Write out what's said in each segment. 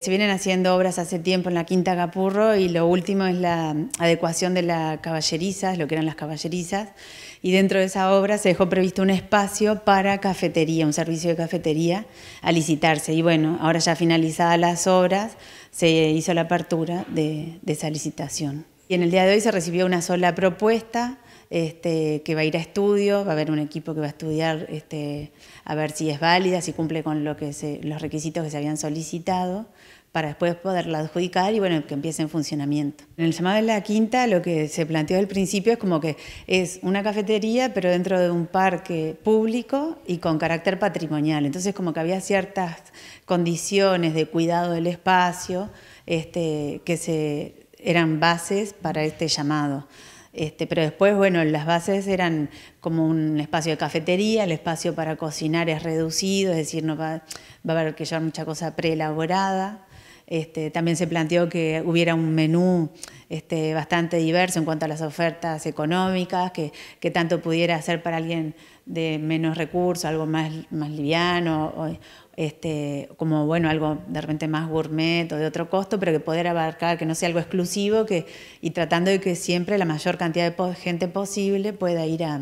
Se vienen haciendo obras hace tiempo en la Quinta Capurro y lo último es la adecuación de las caballerizas, lo que eran las caballerizas, y dentro de esa obra se dejó previsto un espacio para cafetería, un servicio de cafetería a licitarse. Y bueno, ahora ya finalizadas las obras, se hizo la apertura de, de esa licitación. Y en el día de hoy se recibió una sola propuesta este, que va a ir a estudio, va a haber un equipo que va a estudiar este, a ver si es válida, si cumple con lo que los requisitos que se habían solicitado para después poderla adjudicar y bueno, que empiece en funcionamiento. En el llamado de la quinta lo que se planteó al principio es como que es una cafetería pero dentro de un parque público y con carácter patrimonial, entonces como que había ciertas condiciones de cuidado del espacio este, que se, eran bases para este llamado. Este, pero después, bueno, las bases eran como un espacio de cafetería, el espacio para cocinar es reducido, es decir, no va, va a haber que llevar mucha cosa preelaborada. Este, también se planteó que hubiera un menú este, bastante diverso en cuanto a las ofertas económicas, que, tanto pudiera ser para alguien de menos recursos, algo más, liviano, este, como bueno, algo de repente más gourmet o de otro costo, pero que poder abarcar, que no sea algo exclusivo y tratando de que siempre la mayor cantidad de gente posible pueda ir a,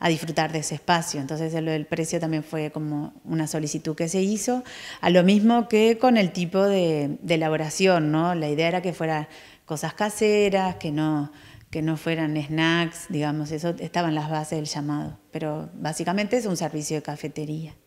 a disfrutar de ese espacio. Entonces el precio también fue como una solicitud que se hizo, a lo mismo que con el tipo de, elaboración, ¿no? La idea era que fueran cosas caseras, que no, que no fueran snacks, digamos, eso estaban las bases del llamado, pero básicamente es un servicio de cafetería.